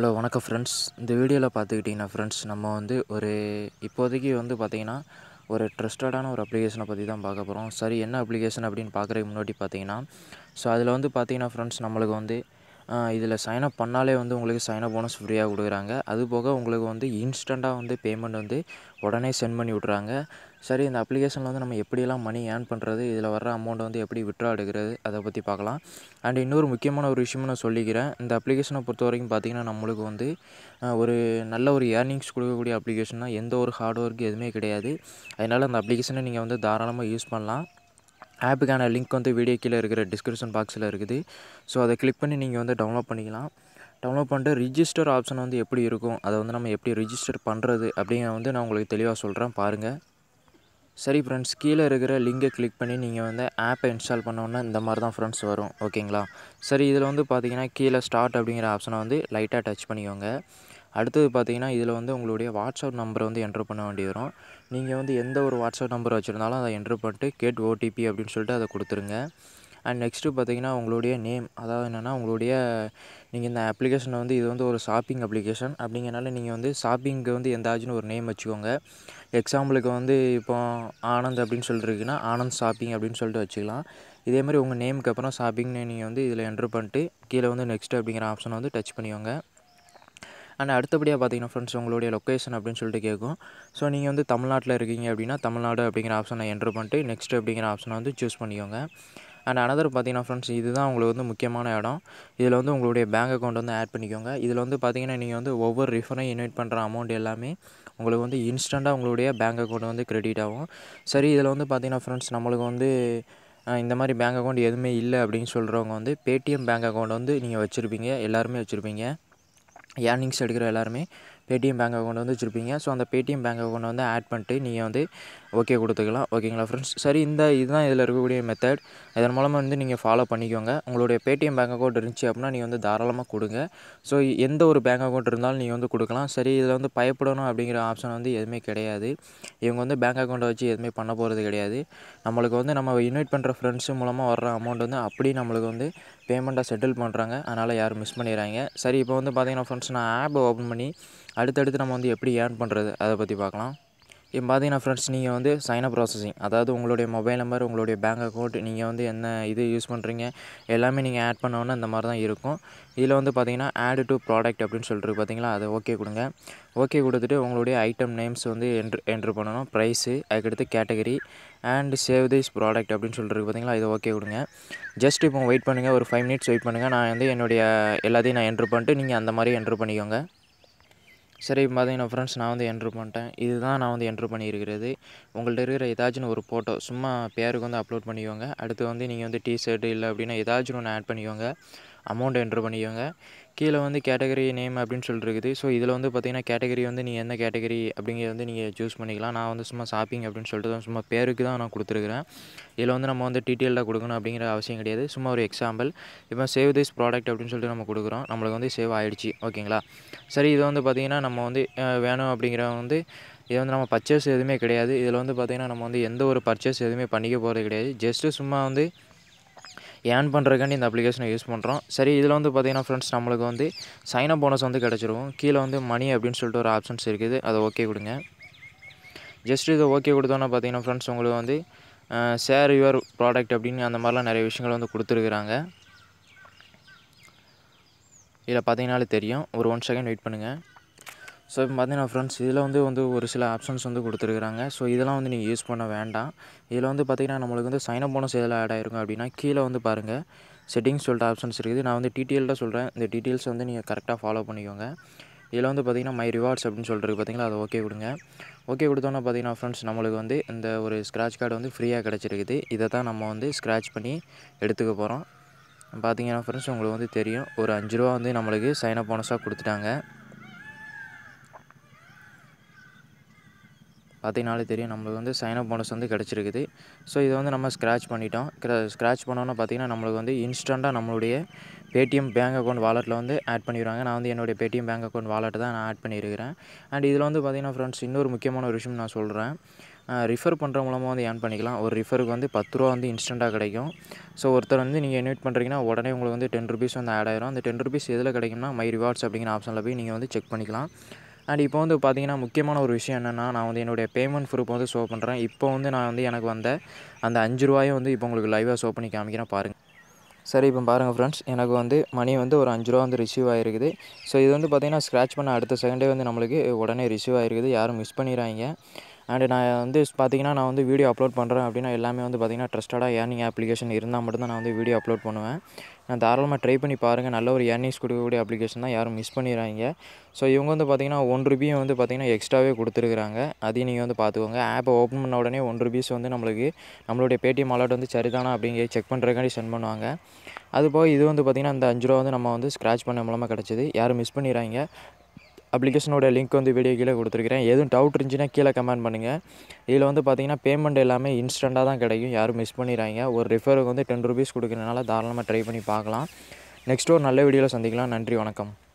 hello வணக்கம் friends இந்த வீடியோவில் பார்த்துக்கிட்டிங்கன்னா ஃப்ரெண்ட்ஸ் நம்ம வந்து ஒரு இப்போதைக்கு வந்து பார்த்திங்கன்னா ஒரு ட்ரஸ்டடான ஒரு அப்ளிகேஷனை பற்றி தான் பார்க்க போகிறோம் சரி என்ன அப்ளிகேஷன் அப்படின்னு பார்க்குறதுக்கு முன்னாடி பார்த்தீங்கன்னா ஸோ அதில் வந்து பார்த்திங்கன்னா ஃப்ரெண்ட்ஸ் நம்மளுக்கு வந்து இதில் சைனப் பண்ணாலே வந்து உங்களுக்கு சைனப் போனஸ் ஃப்ரீயாக கொடுக்குறாங்க அது போக உங்களுக்கு வந்து இன்ஸ்டண்ட்டாக வந்து பேமெண்ட் வந்து உடனே சென்ட் பண்ணி விட்றாங்க சரி இந்த அப்ளிகேஷனில் வந்து நம்ம எப்படியெல்லாம் மணி ஏர்ன் பண்ணுறது இதில் வர்ற அமௌண்ட்டை வந்து எப்படி விட்ரா எடுக்கிறது அதை பற்றி பார்க்கலாம் அண்ட் இன்னொரு முக்கியமான ஒரு விஷயமும் நான் சொல்லிக்கிறேன் இந்த அப்ளிகேஷனை பொறுத்த வரைக்கும் பார்த்திங்கன்னா நம்மளுக்கு வந்து ஒரு நல்ல ஒரு ஏர்னிங்ஸ் கொடுக்கக்கூடிய அப்ளிகேஷன்னா எந்த ஒரு ஹார்ட் ஒர்க்கு எதுவுமே கிடையாது அதனால் அந்த அப்ளிகேஷனை நீங்கள் வந்து தாராளமாக யூஸ் பண்ணலாம் ஆப்புக்கான லிங்க் வந்து வீடியோ கீழே இருக்கிற டிஸ்கிரிப்ஷன் பாக்ஸில் இருக்குது ஸோ அதை கிளிக் பண்ணி நீங்கள் வந்து டவுன்லோட் பண்ணிக்கலாம் டவுன்லோட் பண்ணிட்டு ரிஜிஸ்டர் ஆப்ஷன் வந்து எப்படி இருக்கும் அதை வந்து நம்ம எப்படி ரிஜிஸ்டர் பண்ணுறது அப்படிங்கிற வந்து நான் உங்களுக்கு தெளிவாக சொல்கிறேன் பாருங்கள் சரி ஃப்ரெண்ட்ஸ் கீழே இருக்கிற லிங்கை கிளிக் பண்ணி நீங்கள் வந்து ஆப்பை இன்ஸ்டால் பண்ணோன்னா இந்த மாதிரி தான் ஃப்ரெண்ட்ஸ் வரும் ஓகேங்களா சரி இதில் வந்து பார்த்தீங்கன்னா கீழே ஸ்டார்ட் அப்படிங்கிற ஆப்ஷனை வந்து லைட்டாக டச் பண்ணிக்கோங்க அடுத்தது பார்த்தீங்கன்னா இதில் வந்து உங்களுடைய வாட்ஸ்அப் நம்பரை வந்து என்ட்ரு பண்ண வேண்டி வரும் நீங்கள் வந்து எந்த ஒரு வாட்ஸ்அப் நம்பர் வச்சுருந்தாலும் அதை என்ட்ரு பண்ணிட்டு கேட் ஓடிபி அப்படின்னு சொல்லிட்டு அதை கொடுத்துருங்க அண்ட் நெக்ஸ்ட்டு பார்த்தீங்கன்னா உங்களுடைய நேம் அதாவது என்னென்னா உங்களுடைய நீங்கள் இந்த அப்ளிகேஷனை வந்து இது வந்து ஒரு ஷாப்பிங் அப்ளிகேஷன் அப்படிங்கிறனால நீங்கள் வந்து ஷாப்பிங்க்கு வந்து எந்த ஒரு நேம் வச்சுக்கோங்க எக்ஸாம்பிளுக்கு வந்து இப்போ ஆனந்த் அப்படின்னு சொல்லிட்டு இருக்குன்னா ஆனந்த் ஷாப்பிங் அப்படின்னு சொல்லிட்டு வச்சுக்கலாம் இதே மாதிரி உங்கள் நேமுக்கு அப்புறம் ஷாப்பிங்னு நீங்கள் வந்து இதில் என்ட்ரு பண்ணிட்டு கீழே வந்து நெக்ஸ்ட்டு அப்படிங்கிற ஆப்ஷனை வந்து டச் பண்ணிக்கோங்க அண்ட் அடுத்தபடியாக பார்த்தீங்கன்னா ஃப்ரெண்ட்ஸ் உங்களுடைய லொக்கேஷன் அப்படின்னு சொல்லிட்டு கேட்கும் ஸோ நீங்கள் வந்து தமிழ்நாட்டில் இருக்கீங்க அப்படின்னா தமிழ்நாடு அப்படிங்கிற ஆப்ஷனை என்ட்ரு பண்ணிட்டு நெக்ஸ்ட் அப்படிங்கிற ஆப்ஷனை வந்து சூஸ் பண்ணிக்கோங்க அண்ட் அனதர் பார்த்தீங்கன்னா ஃப்ரெண்ட்ஸ் இதுதான் உங்களுக்கு வந்து முக்கியமான இடம் இதில் வந்து உங்களுடைய பேங்க் அக்கௌண்ட் வந்து ஆட் பண்ணிக்கோங்க இதில் வந்து பார்த்தீங்கன்னா நீங்கள் வந்து ஒவ்வொரு ரிஃபரையும் இன்வைட் பண்ணுற அமௌண்ட் எல்லாமே உங்களுக்கு வந்து இன்ஸ்டண்ட்டாக உங்களுடைய பேங்க் அக்கௌண்ட் வந்து கிரெடிட் ஆகும் சரி இதில் வந்து பார்த்தீங்கன்னா ஃப்ரெண்ட்ஸ் நம்மளுக்கு வந்து இந்த மாதிரி பேங்க் அக்கௌண்ட் எதுவுமே இல்லை அப்படின்னு சொல்கிறவங்க வந்து பேடிஎம் பேங்க் அக்கௌண்ட் வந்து நீங்கள் வச்சுருப்பீங்க எல்லாருமே வச்சுருப்பீங்க ஏர்னிங்ஸ் எடுக்கிற எல்லாருமே பேடிஎம் பேங்க் அக்கௌண்ட் வந்து வச்சுருப்பீங்க ஸோ அந்த பேடிஎம் பேங்க் அக்கௌண்ட் வந்து ஆட் பண்ணிட்டு நீங்கள் வந்து ஓகே கொடுத்துக்கலாம் ஓகேங்களா ஃப்ரெண்ட்ஸ் சரி இந்த இதுதான் இதில் இருக்கக்கூடிய மெத்தட் இதன் மூலமாக வந்து நீங்கள் ஃபாலோ பண்ணிக்கோங்க உங்களுடைய பேடிஎம் பேங்க் அக்கௌண்ட் இருந்துச்சு அப்படின்னா நீங்கள் வந்து தாராளமாக கொடுங்க ஸோ எந்த ஒரு பேங்க் அக்கௌண்ட் இருந்தாலும் நீங்கள் வந்து கொடுக்கலாம் சரி இதில் வந்து பயப்படணும் அப்படிங்கிற ஆப்ஷன் வந்து எதுவுமே கிடையாது இவங்க வந்து பேங்க் அக்கௌண்ட்டை வச்சு எதுவுமே பண்ண போகிறது கிடையாது நம்மளுக்கு வந்து நம்ம இன்வைட் பண்ணுற ஃப்ரெண்ட்ஸு மூலமாக வர்ற அமௌண்ட் வந்து அப்படியே நம்மளுக்கு வந்து பேமெண்ட்டாக செட்டில் பண்ணுறாங்க அதனால் யாரும் மிஸ் பண்ணிடுறாங்க சரி இப்போ வந்து பார்த்திங்கன்னா ஃப்ரெண்ட்ஸ் நான் ஆப் ஓப்பன் பண்ணி அடுத்தடுத்து நம்ம வந்து எப்படி ஏர்ன் பண்ணுறது அதை பற்றி பார்க்கலாம் இப்போ பார்த்தீங்கன்னா ஃப்ரெண்ட்ஸ் நீங்கள் வந்து சைனப் ப்ராசஸிங் அதாவது உங்களுடைய மொபைல் நம்பர் உங்களுடைய பேங்க் அக்கௌண்ட் நீங்கள் வந்து என்ன இது யூஸ் பண்ணுறீங்க எல்லாமே நீங்கள் ஆட் பண்ணோன்னா இந்த மாதிரி தான் இருக்கும் இதில் வந்து பார்த்தீங்கன்னா ஆட் டு ப்ராடக்ட் அப்படின்னு சொல்லிட்டு பார்த்தீங்களா அதை ஓகே கொடுங்க ஓகே கொடுத்துட்டு உங்களுடைய ஐட்டம் நேம்ஸ் வந்து என்ட்ரு என்ட்ரு பண்ணணும் ப்ரைஸு அதுக்கடுத்து category and save this product அப்படின்னு சொல்லிட்டு பார்த்தீங்களா இதை ஓகே கொடுங்க ஜஸ்ட் இப்போ வெயிட் பண்ணுங்கள் ஒரு ஃபைவ் மினிட்ஸ் வெயிட் பண்ணுங்கள் நான் வந்து என்னுடைய எல்லாத்தையும் நான் என்ட்ரு பண்ணிட்டு நீங்கள் அந்த மாதிரி என்ட்ரு பண்ணிக்கோங்க சரி பார்த்தீங்கன்னா ஃப்ரெண்ட்ஸ் நான் வந்து என்ட்ரு பண்ணிட்டேன் இதுதான் நான் வந்து என்ட்ரு பண்ணியிருக்கிறது உங்கள்கிட்ட இருக்கிற ஏதாச்சும் ஒரு ஃபோட்டோ சும்மா பேருக்கு வந்து அப்லோட் பண்ணிக்கோங்க அடுத்து வந்து நீங்கள் வந்து டிஷர்ட் இல்லை அப்படின்னா ஏதாச்சும் ஒன்று ஆட் பண்ணிக்கோங்க அமௌண்ட் என்ட்ரு பண்ணிக்கோங்க கீழே வந்து கேட்டகரி நேம் அப்படின்னு சொல்லிருக்குது ஸோ இதில் வந்து பார்த்தீங்கன்னா கேட்டகரி வந்து நீங்கள் எந்த கேட்டகரி அப்படிங்கிறது வந்து நீங்கள் சூஸ் பண்ணிக்கலாம் நான் வந்து சும்மா ஷாப்பிங் அப்படின்னு சொல்லிட்டு தான் சும்மா பேருக்கு தான் நான் கொடுத்துருக்குறேன் இதில் வந்து நம்ம வந்து டீட்டெயிலாக கொடுக்கணும் அப்படிங்கிற அவசியம் கிடையாது சும்மா ஒரு எக்ஸாம்பிள் இப்போ சேவ் திஸ் ப்ராடக்ட் அப்படின்னு சொல்லிட்டு நம்ம கொடுக்குறோம் நம்மளுக்கு வந்து சேவ் ஆகிடுச்சு ஓகேங்களா சரி இதை வந்து பார்த்திங்கன்னா நம்ம வந்து வேணும் அப்படிங்கிறவங்க வந்து இது வந்து நம்ம பர்ச்சேஸ் எதுவுமே கிடையாது இதில் வந்து பார்த்திங்கன்னா நம்ம வந்து எந்த ஒரு பர்ச்சேஸ் எதுவுமே பண்ணிக்க போகிறது கிடையாது ஜஸ்ட்டு சும்மா வந்து ஏர்ன் பண்ணுறதுக்காண்டி இந்த அப்ளிகேஷனை யூஸ் பண்ணுறோம் சரி இதில் வந்து பார்த்திங்கன்னா ஃப்ரெண்ட்ஸ் நம்மளுக்கு வந்து சைன் அப் போனஸ் வந்து கிடச்சிரும் கீழே வந்து மணி அப்படின்னு சொல்லிட்டு ஒரு ஆப்ஷன்ஸ் இருக்குது அதை ஓகே கொடுங்க ஜஸ்ட் இதை ஓகே கொடுத்தோன்னா பார்த்தீங்கன்னா ஃப்ரெண்ட்ஸ் உங்களுக்கு வந்து ஷேர் யுவர் ப்ராடக்ட் அப்படின்னு அந்த மாதிரிலாம் நிறைய விஷயங்கள் வந்து கொடுத்துருக்குறாங்க இதில் பார்த்தீங்கனாலே தெரியும் ஒரு ஒன் செகண்ட் வெயிட் பண்ணுங்கள் ஸோ இப்போ பார்த்தீங்கன்னா ஃப்ரெண்ட்ஸ் இதில் வந்து வந்து ஒரு சில ஆப்ஷன்ஸ் வந்து கொடுத்துருக்குறாங்க ஸோ இதெல்லாம் வந்து நீங்கள் யூஸ் பண்ண வேண்டாம் இதில் வந்து பார்த்திங்கன்னா நம்மளுக்கு வந்து சைனப் போனஸ் எதில் ஆட் ஆயிருக்கும் அப்படின்னா கீழே வந்து பாருங்கள் செட்டிங்ஸ் சொல்லிட்டு ஆப்ஷன்ஸ் இருக்குது நான் வந்து டீட்டெயில்டாக சொல்கிறேன் இந்த டீட்டெயில்ஸ் வந்து நீங்கள் கரெக்டாக ஃபாலோ பண்ணிக்கோங்க இதில் வந்து பார்த்திங்கன்னா மை ரிவார்ட்ஸ் அப்படின்னு சொல்லிட்டு பார்த்திங்களா அதை ஓகே கொடுங்க ஓகே கொடுத்தோன்னா பார்த்தீங்கன்னா ஃப்ரெண்ட்ஸ் நம்மளுக்கு வந்து இந்த ஒரு ஸ்க்ராட்ச் கார்டு வந்து ஃப்ரீயாக கிடச்சிருக்குது இதை தான் நம்ம வந்து ஸ்க்ராட்ச் பண்ணி எடுத்துக்க போகிறோம் பார்த்திங்கன்னா ஃப்ரெண்ட்ஸ் உங்களுக்கு வந்து தெரியும் ஒரு அஞ்சு ரூபா வந்து நம்மளுக்கு சைனப் போனஸாக கொடுத்துட்டாங்க பார்த்தீங்கனாலே தெரியும் நம்மளுக்கு வந்து சைன் அப் போனஸ் வந்து கிடச்சிருக்குது ஸோ இதை வந்து நம்ம ஸ்க்ராச் பண்ணிட்டோம் ஸ்க்ராச் பண்ணோன்னா பார்த்திங்கன்னா நம்மளுக்கு வந்து இன்ஸ்டண்ட்டாக நம்மளுடைய பேடிஎம் பேங்க் அக்கௌண்ட் வாலெட்டில் வந்து ஆட் பண்ணிடுவாங்க நான் வந்து என்னுடைய பேடிஎம் பேங்க் அக்கௌண்ட் வாலெட்டை தான் நான் ஆட் பண்ணியிருக்கிறேன் அண்ட் இதில் வந்து பார்த்தீங்கன்னா ஃப்ரெண்ட்ஸ் இன்னொரு முக்கியமான ஒரு விஷயம் நான் சொல்கிறேன் ரிஃபர் பண்ணுற மூலமாக வந்து ஏன் பண்ணிக்கலாம் ஒரு ரிஃபருக்கு வந்து பத்து ரூபா வந்து இன்ஸ்டண்ட்டாக கிடைக்கும் ஸோ ஒருத்தர் வந்து நீங்கள் இன்வைட் பண்ணுறீங்கன்னா உடனே உங்களுக்கு வந்து டென் ருபீஸ் வந்து ஆட் ஆயிரும் அந்த டென் ருபீஸ் எதில் கிடைக்கும்னா மை ரிவார்ட்ஸ் அப்படிங்கிற ஆப்ஷனில் போய் நீங்கள் வந்து செக் பண்ணிக்கலாம் அண்ட் இப்போ வந்து பார்த்திங்கன்னா முக்கியமான ஒரு விஷயம் என்னென்னா நான் வந்து என்னுடைய பேமெண்ட் ப்ரூஃப் வந்து ஷோ பண்ணுறேன் இப்போ வந்து நான் வந்து எனக்கு வந்த அந்த அஞ்சு ரூபாயும் வந்து இப்போ உங்களுக்கு லைவாக ஷோ பண்ணி காமிக்கிறேன் பாருங்கள் சரி இப்போ பாருங்கள் ஃப்ரெண்ட்ஸ் எனக்கு வந்து மணி வந்து ஒரு அஞ்சு ரூபா வந்து ரிசீவ் ஆகிருக்குது ஸோ இது வந்து பார்த்திங்கன்னா ஸ்க்ராட்ச் பண்ண அடுத்த செகண்டே வந்து நம்மளுக்கு உடனே ரிசீவ் ஆகிருக்குது யாரும் மிஸ் பண்ணிடுறாங்க அண்டு நான் வந்து பார்த்தீங்கன்னா நான் வந்து வீடியோ அப்லோட் பண்ணுறேன் அப்படின்னா எல்லாமே வந்து பார்த்திங்கன்னா ட்ரஸ்டடாக ஏர்னிங் அப்ளிகேஷன் இருந்தால் மட்டும்தான் நான் வந்து வீடியோ அப்லோட் பண்ணுவேன் நான் தாராளமாக ட்ரை பண்ணி பாருங்கள் நல்ல ஒரு ஏர்னிங்ஸ் கொடுக்கக்கூடிய அப்ளிகேஷன் தான் யாரும் மிஸ் பண்ணிடுறாங்க ஸோ இவங்க வந்து பார்த்திங்கன்னா ஒன் ருபியும் வந்து பார்த்திங்கன்னா எக்ஸ்ட்ராவே கொடுத்துருக்குறாங்க அதையும் நீங்கள் வந்து பார்த்துக்கோங்க ஆப்பை ஓப்பன் பண்ண உடனே ஒன் ருபீஸ் வந்து நம்மளுக்கு நம்மளுடைய பேடிஎம் அலர்ட் வந்து சரிதானா அப்படிங்கிறத செக் பண்ணுறதுக்காண்டி சென்ட் பண்ணுவாங்க அதுபோக இது வந்து பார்த்திங்கன்னா அந்த அஞ்சு ரூபா வந்து நம்ம வந்து ஸ்க்ராச் பண்ண மூலமாக கிடச்சிது யாரும் மிஸ் பண்ணிடுறாங்க அப்ளிகேஷனோட லிங்க் வந்து வீடியோ கீழே கொடுத்துருக்கிறேன் எதுவும் டவுட் இருந்துச்சுன்னா கீழே கமெண்ட் பண்ணுங்கள் இதில் வந்து பார்த்திங்கன்னா பேமெண்ட் எல்லாமே இன்ஸ்டண்ட்டாக தான் கிடைக்கும் யாரும் மிஸ் பண்ணிடுறாங்க ஒரு ரிஃபருக்கு வந்து டென் ருபீஸ் கொடுக்குறதுனால தாராளமாக ட்ரை பண்ணி பார்க்கலாம் நெக்ஸ்ட் ஒரு நல்ல வீடியோவில் சந்திக்கலாம் நன்றி வணக்கம்